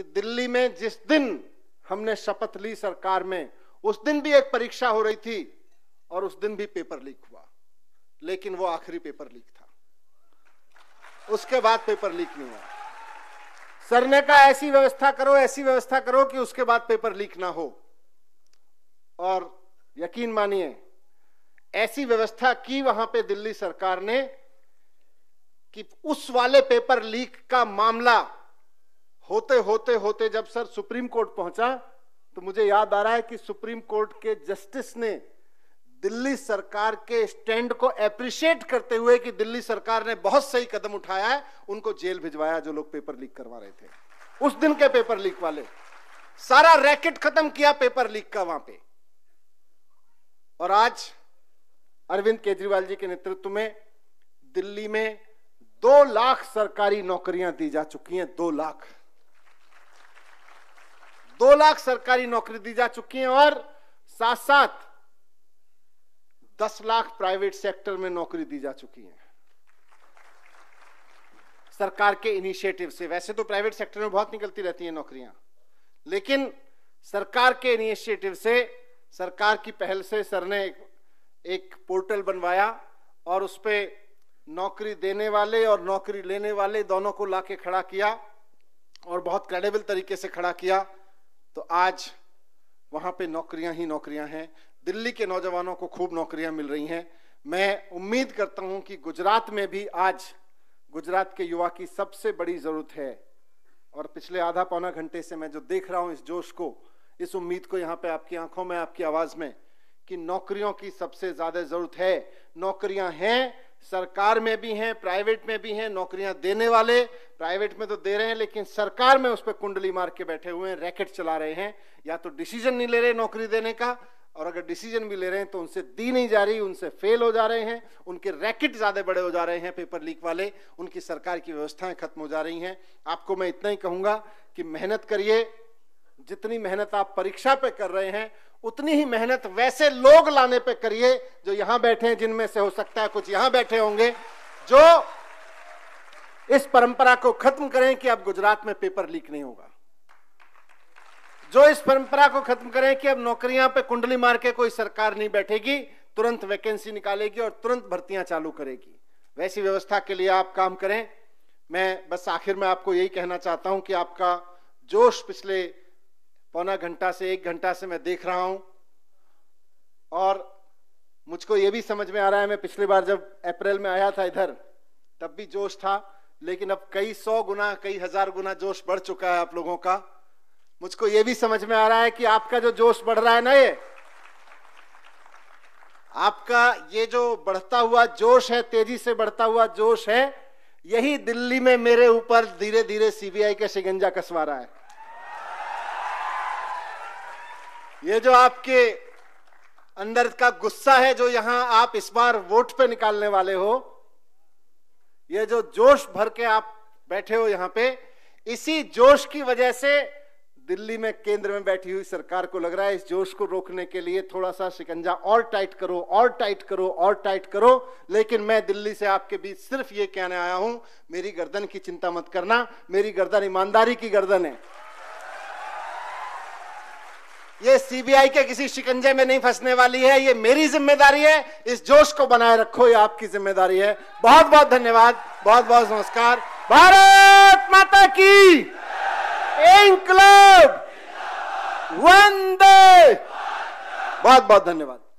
कि दिल्ली में जिस दिन हमने शपथ ली सरकार में उस दिन भी एक परीक्षा हो रही थी और उस दिन भी पेपर लीक हुआ लेकिन वो आखिरी पेपर लीक था उसके बाद पेपर लीक नहीं हुआ सर ने कहा ऐसी व्यवस्था करो ऐसी व्यवस्था करो कि उसके बाद पेपर लीक ना हो और यकीन मानिए ऐसी व्यवस्था की वहां पे दिल्ली सरकार ने कि उस वाले पेपर लीक का मामला होते होते होते जब सर सुप्रीम कोर्ट पहुंचा तो मुझे याद आ रहा है कि सुप्रीम कोर्ट के जस्टिस ने दिल्ली सरकार के स्टैंड को एप्रिशिएट करते हुए कि दिल्ली सरकार ने बहुत सही कदम उठाया है उनको जेल भिजवाया जो लोग पेपर लीक करवा रहे थे उस दिन के पेपर लीक वाले सारा रैकेट खत्म किया पेपर लीक का वहां पे और आज अरविंद केजरीवाल जी के नेतृत्व में दिल्ली में दो लाख सरकारी नौकरियां दी जा चुकी हैं दो लाख दो लाख सरकारी नौकरी दी जा चुकी है और साथ साथ दस लाख प्राइवेट सेक्टर में नौकरी दी जा चुकी है सरकार के इनिशिएटिव से वैसे तो प्राइवेट सेक्टर में बहुत निकलती रहती है नौकरियां लेकिन सरकार के इनिशिएटिव से सरकार की पहल से सर ने एक, एक पोर्टल बनवाया और उस पर नौकरी देने वाले और नौकरी लेने वाले दोनों को लाके खड़ा किया और बहुत क्रेडिबल तरीके से खड़ा किया तो आज वहां पे नौकरियां ही नौकरियां हैं दिल्ली के नौजवानों को खूब नौकरियां मिल रही हैं मैं उम्मीद करता हूं कि गुजरात में भी आज गुजरात के युवा की सबसे बड़ी ज़रूरत है और पिछले आधा पौना घंटे से मैं जो देख रहा हूं इस जोश को इस उम्मीद को यहाँ पे आपकी आंखों में आपकी आवाज़ में कि नौकरियों की सबसे ज़्यादा ज़रूरत है नौकरियां हैं सरकार में भी हैं प्राइवेट में भी हैं नौकरियां देने वाले प्राइवेट में तो दे रहे हैं लेकिन सरकार में उस पर कुंडली मार के बैठे हुए हैं रैकेट चला रहे हैं या तो डिसीजन नहीं ले रहे नौकरी देने का और अगर डिसीजन भी ले रहे हैं तो उनसे दी नहीं जा रही उनसे फेल हो जा रहे हैं उनके रैकेट ज़्यादा बड़े हो जा रहे हैं पेपर लीक वाले उनकी सरकार की व्यवस्थाएं खत्म हो जा रही हैं आपको मैं इतना ही कहूंगा कि मेहनत करिए जितनी मेहनत आप परीक्षा पे कर रहे हैं उतनी ही मेहनत वैसे लोग लाने पे करिए जो यहां बैठे हैं जिनमें से हो सकता है कुछ यहां बैठे होंगे जो इस परंपरा को खत्म करें कि अब गुजरात में पेपर लीक नहीं होगा जो इस परंपरा को खत्म करें कि अब नौकरियां पे कुंडली मार के कोई सरकार नहीं बैठेगी तुरंत वैकेंसी निकालेगी और तुरंत भर्तियां चालू करेगी वैसी व्यवस्था के लिए आप काम करें मैं बस आखिर में आपको यही कहना चाहता हूं कि आपका जोश पिछले पौना घंटा से एक घंटा से मैं देख रहा हूं और मुझको ये भी समझ में आ रहा है मैं पिछली बार जब अप्रैल में आया था इधर तब भी जोश था लेकिन अब कई सौ गुना कई हजार गुना जोश बढ़ चुका है आप लोगों का मुझको ये भी समझ में आ रहा है कि आपका जो जोश बढ़ रहा है ना ये आपका ये जो बढ़ता हुआ जोश है तेजी से बढ़ता हुआ जोश है यही दिल्ली में मेरे ऊपर धीरे धीरे सीबीआई का शिगंजा कसवा रहा है ये जो आपके अंदर का गुस्सा है जो यहां आप इस बार वोट पे निकालने वाले हो ये जो जोश भर के आप बैठे हो यहां पे इसी जोश की वजह से दिल्ली में केंद्र में बैठी हुई सरकार को लग रहा है इस जोश को रोकने के लिए थोड़ा सा शिकंजा और टाइट करो और टाइट करो और टाइट करो लेकिन मैं दिल्ली से आपके बीच सिर्फ ये कहने आया हूं मेरी गर्दन की चिंता मत करना मेरी गर्दन ईमानदारी की गर्दन है ये सीबीआई के किसी शिकंजे में नहीं फंसने वाली है ये मेरी जिम्मेदारी है इस जोश को बनाए रखो ये आपकी जिम्मेदारी है बहुत बहुत धन्यवाद बहुत बहुत नमस्कार भारत माता की इंकलाब वंदे बहुत बहुत धन्यवाद